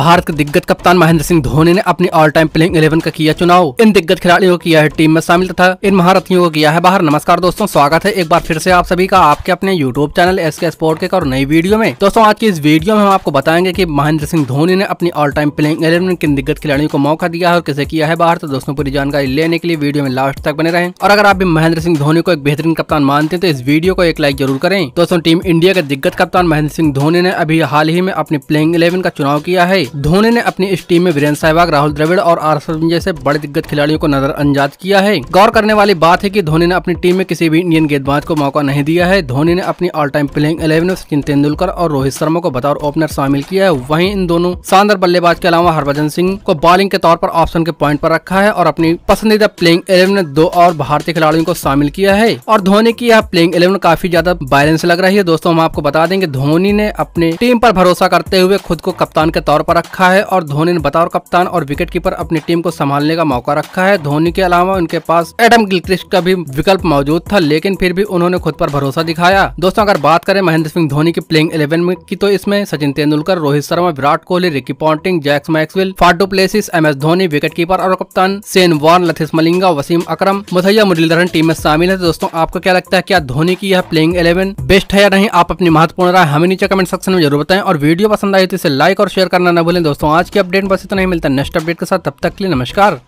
भारत के दिग्गज कप्तान महेंद्र सिंह धोनी ने अपनी ऑल टाइम प्लेइंग इलेवन का किया चुनाव इन दिग्गज खिलाड़ियों को किया है टीम में शामिल तथा इन महारथियों को किया है बाहर नमस्कार दोस्तों स्वागत है एक बार फिर से आप सभी का आपके अपने YouTube channel S K sport के और नई वीडियो में दोस्तों आज की इस वीडियो में हम आपको बताएंगे की महेंद्र सिंह धोनी ने अपनी ऑल टाइम प्लेइंग इलेवन में किन दिग्गज खिलाड़ियों को मौका दिया है और किसे किया है बाहर तो दोस्तों पूरी जानकारी लेने के लिए वीडियो में लास्ट तक बने रहे और अगर आप भी महेंद्र सिंह धोनी को एक बेहतरीन कप्तान मानते हैं तो इस वीडियो को एक लाइक जरूर करें दोस्तों टीम इंडिया के दिग्गज कप्तान महेंद्र सिंह धोनी ने अभी हाल ही में अपनी प्लेइंग इलेवन का चुनाव किया है धोनी ने अपनी इस टीम में वीरेंद्र सहवाग राहुल द्रविड़ और आर जैसे बड़े दिग्गज खिलाड़ियों को अंजाद किया है गौर करने वाली बात है की धोनी ने अपनी टीम में किसी भी इंडियन गेंदबाज को मौका नहीं दिया है धोनी ने अपनी ऑल टाइम प्लेइंग इलेवन में सचिन तेंदुलकर और रोहित शर्मा को बतौर ओपनर शामिल किया है वही इन दोनों शानदार बल्लेबाज के अलावा हरभजन सिंह को बॉलिंग के तौर पर ऑप्शन के पॉइंट पर रखा है और अपनी पसंदीदा प्लेइंग इलेवन ने दो और भारतीय खिलाड़ियों को शामिल किया है और धोनी की यह प्लेइंग इलेवन काफी ज्यादा बैलेंस लग रही है दोस्तों हम आपको बता देंगे धोनी ने अपने टीम पर भरोसा करते हुए खुद को कप्तान के तौर पर रखा है और धोनी ने बतौर कप्तान और विकेट कीपर अपनी टीम को संभालने का मौका रखा है धोनी के अलावा उनके पास एडम गिलक्रिस्ट का भी विकल्प मौजूद था लेकिन फिर भी उन्होंने खुद पर भरोसा दिखाया दोस्तों अगर बात करें महेंद्र सिंह धोनी की प्लेइंग इलेवन में की तो इसमें Sachin Tendulkar Rohit Sharma Virat Kohli Ricky Ponting Jacques Maxwell Faf du Plessis M S Dhoni keeper और कप्तान सेन वॉर्न लथिस मलिंगा वसीम अक्रम मुथैया मुरलीधरन टीम में शामिल है दोस्तों आपको क्या लगता है क्या धोनी की यह प्लेइंग इलेवन बेस्ट है या नहीं आप अपनी महत्वपूर्ण राय हमें नीचे कमेंट सेक्शन में जरूर बताएं और वीडियो पसंद आई तो इसे लाइक और शेयर करना न भूलें दोस्तों आज की अपडेट बस इतना ही मिलता है नेक्स्ट अपडेट के साथ तब तक के लिए नमस्कार